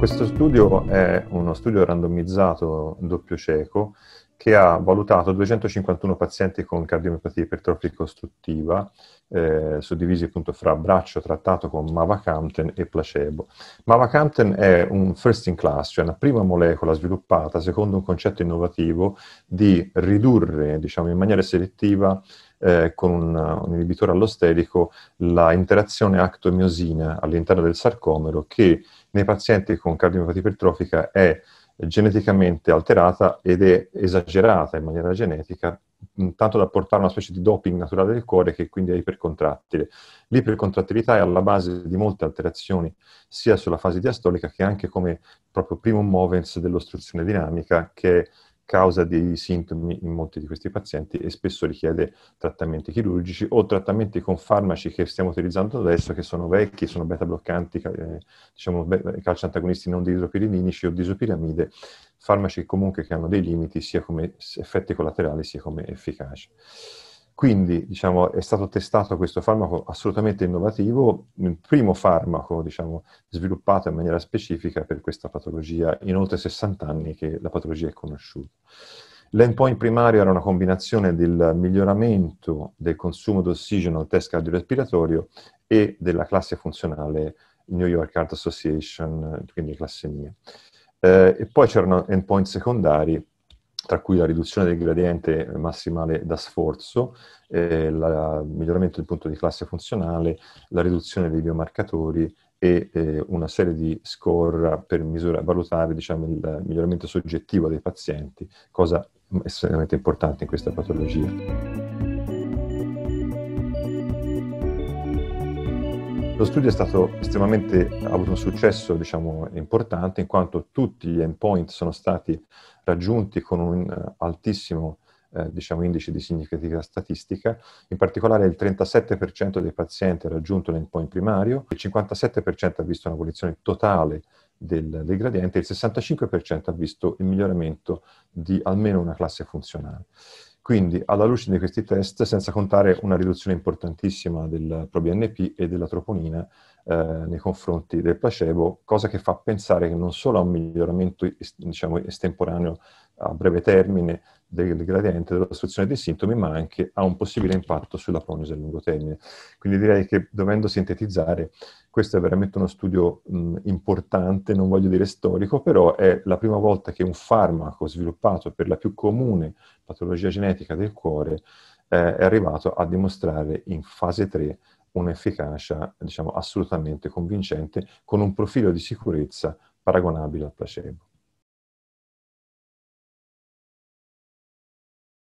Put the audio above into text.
Questo studio è uno studio randomizzato doppio cieco che ha valutato 251 pazienti con cardiomiopatia ipertrofica ostruttiva, eh, suddivisi appunto fra braccio trattato con mavacamten e placebo. Mavacamten è un first in class, cioè una prima molecola sviluppata secondo un concetto innovativo di ridurre, diciamo, in maniera selettiva eh, con un, un, inibitore allostelico la interazione actomiosina all'interno del sarcomero che nei pazienti con cardiomiopatia ipertrofica è geneticamente alterata ed è esagerata in maniera genetica, mm, tanto da portare a una specie di doping naturale del cuore che quindi è ipercontrattile. L'ipercontrattilità è alla base di molte alterazioni, sia sulla fase diastolica che anche come proprio primo movens dell'ostruzione dinamica, che è causa dei sintomi in molti di questi pazienti e spesso richiede trattamenti chirurgici o trattamenti con farmaci che stiamo utilizzando adesso che sono vecchi, sono beta bloccanti, eh, diciamo calcio antagonisti non diidropirininici o disopiramide, farmaci comunque che hanno dei limiti sia come effetti collaterali sia come efficacia. Quindi diciamo, è stato testato questo farmaco assolutamente innovativo, il primo farmaco diciamo, sviluppato in maniera specifica per questa patologia in oltre 60 anni che la patologia è conosciuta. L'endpoint primario era una combinazione del miglioramento del consumo d'ossigeno al test cardiorespiratorio e della classe funzionale New York Heart Association, quindi classemia. Eh, e poi c'erano endpoint secondari tra cui la riduzione del gradiente massimale da sforzo, eh, il miglioramento del punto di classe funzionale, la riduzione dei biomarcatori e eh, una serie di score per misura, valutare diciamo, il miglioramento soggettivo dei pazienti, cosa estremamente importante in questa patologia. Lo studio è stato estremamente, ha avuto un successo diciamo, importante in quanto tutti gli endpoint sono stati raggiunti con un eh, altissimo eh, diciamo, indice di significatività statistica, in particolare il 37% dei pazienti ha raggiunto l'endpoint primario, il 57% ha visto un'abolizione totale del, del gradiente e il 65% ha visto il miglioramento di almeno una classe funzionale. Quindi, alla luce di questi test, senza contare una riduzione importantissima del proBNP e della troponina eh, nei confronti del placebo, cosa che fa pensare che non solo a un miglioramento diciamo, estemporaneo a breve termine del, del gradiente dell'ostruzione dei sintomi, ma anche a un possibile impatto sulla prognosi a lungo termine. Quindi direi che dovendo sintetizzare, questo è veramente uno studio mh, importante, non voglio dire storico, però è la prima volta che un farmaco sviluppato per la più comune patologia genetica del cuore eh, è arrivato a dimostrare in fase 3 un'efficacia diciamo, assolutamente convincente con un profilo di sicurezza paragonabile al placebo.